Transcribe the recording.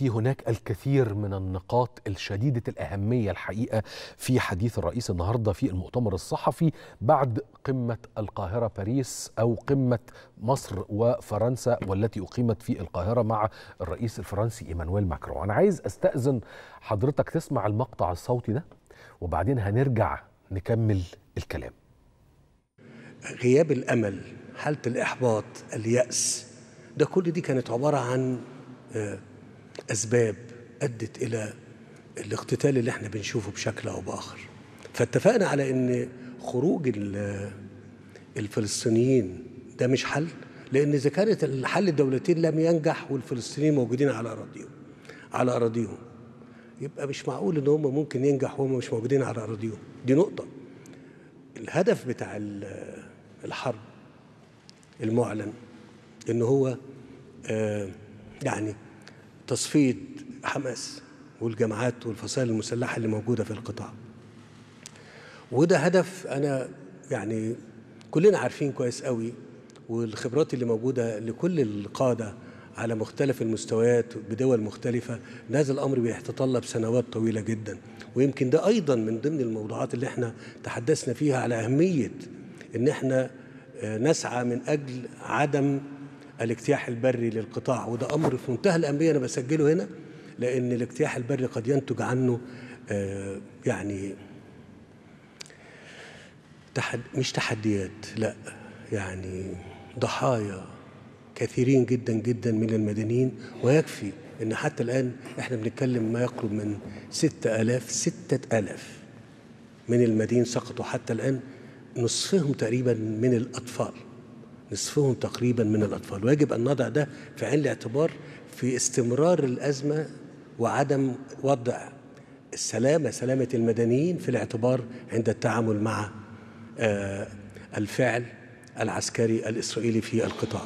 في هناك الكثير من النقاط الشديدة الأهمية الحقيقة في حديث الرئيس النهاردة في المؤتمر الصحفي بعد قمة القاهرة باريس أو قمة مصر وفرنسا والتي أقيمت في القاهرة مع الرئيس الفرنسي إيمانويل ماكرون أنا عايز أستأذن حضرتك تسمع المقطع الصوتي ده وبعدين هنرجع نكمل الكلام غياب الأمل حالة الإحباط اليأس ده كل دي كانت عبارة عن آه، أسباب أدت إلى الاقتتال اللي احنا بنشوفه بشكل أو بآخر فاتفقنا على أن خروج الفلسطينيين ده مش حل لأن إذا كانت الحل الدولتين لم ينجح والفلسطينيين موجودين على أراضيهم على أراضيهم يبقى مش معقول إن هم ممكن ينجح وهم مش موجودين على أراضيهم دي نقطة الهدف بتاع الحرب المعلن إن هو آه، يعني تصفية حماس والجماعات والفصائل المسلحة اللي موجودة في القطاع وده هدف أنا يعني كلنا عارفين كويس قوي والخبرات اللي موجودة لكل القادة على مختلف المستويات بدول مختلفة إن هذا الأمر بيتطلب سنوات طويلة جدا ويمكن ده أيضا من ضمن الموضوعات اللي احنا تحدثنا فيها على أهمية إن احنا آه، نسعى من أجل عدم الاجتياح البري للقطاع وده أمر في منتهى الأهمية أنا بسجله هنا لأن الاجتياح البري قد ينتج عنه آه، يعني تحد مش تحديات لا يعني ضحايا كثيرين جدا جدا من المدنيين ويكفي ان حتى الان احنا بنتكلم ما يقرب من ستة آلاف ستة آلاف من المدين سقطوا حتى الآن نصفهم تقريبا من الأطفال نصفهم تقريبا من الأطفال ويجب أن نضع ده في عين الاعتبار في استمرار الأزمة وعدم وضع السلامة سلامة المدنيين في الاعتبار عند التعامل مع آه، الفعل العسكري الإسرائيلي في القطاع